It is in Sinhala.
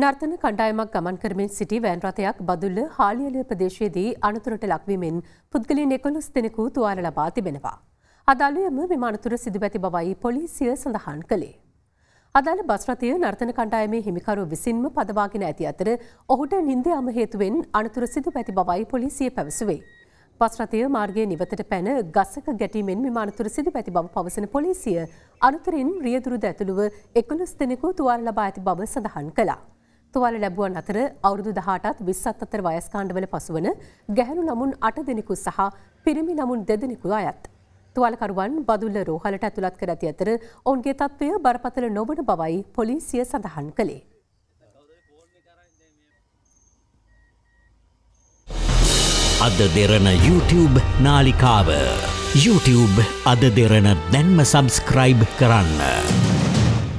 නර්තන කණ්ඩායමක් ගමන් කරමින් සිටි වෑන් රථයක් බදුල්ල හාලියලිය ප්‍රදේශයේදී අනතුරට ලක්වීමෙන් පුද්ගලයන් එකොළොස් දෙනෙකු තුවාල ලබා තිබෙනවා. අදාළුවම මෙම අනතුර සිදුවැති බවයි පොලිසිය සඳහන් කළේ. අදාළ බස් රථය නර්තන කණ්ඩායමේ හිමිකරු විසින්ම පදවාගෙන ඇති අතර ඔහුට නිින්ද යම හේතුවෙන් අනතුර සිදුවැති බවයි පොලිසිය පැවසුවේ. බස් රථය මාර්ගයේ නිවතට පැන ගසක ගැටීමෙන් මෙම අනතුර සිදුවැති බව පවසන පොලිසිය අනතුරින් රියදුරුද ඇතුළුව එකොළොස් දෙනෙකු තුවාල ලබා ඇති බව සඳහන් කළා. තුවාල ලැබුවන් අතර අවුරුදු දහටත් විස්සත් අතර වයස්කාණ්ඩවල පසුවන ගැහැණු නමුන් අට දෙනෙකු සහ පිරිමි නමුන් දෙදෙනෙකු අයත්. තුවාලකරුවන් බදුල්ල රෝහලට ඇතුළත් කර ඇති අතර ඔවුන්ගේ තත්ත්වය බරපතල නොවන බවයි පොලිසිය සඳහන් කළේ. අද දෙරන YouTube නාලිකාව YouTube අද දෙරන දැන්ම සබස්ක්‍රයිබ් කරන්න.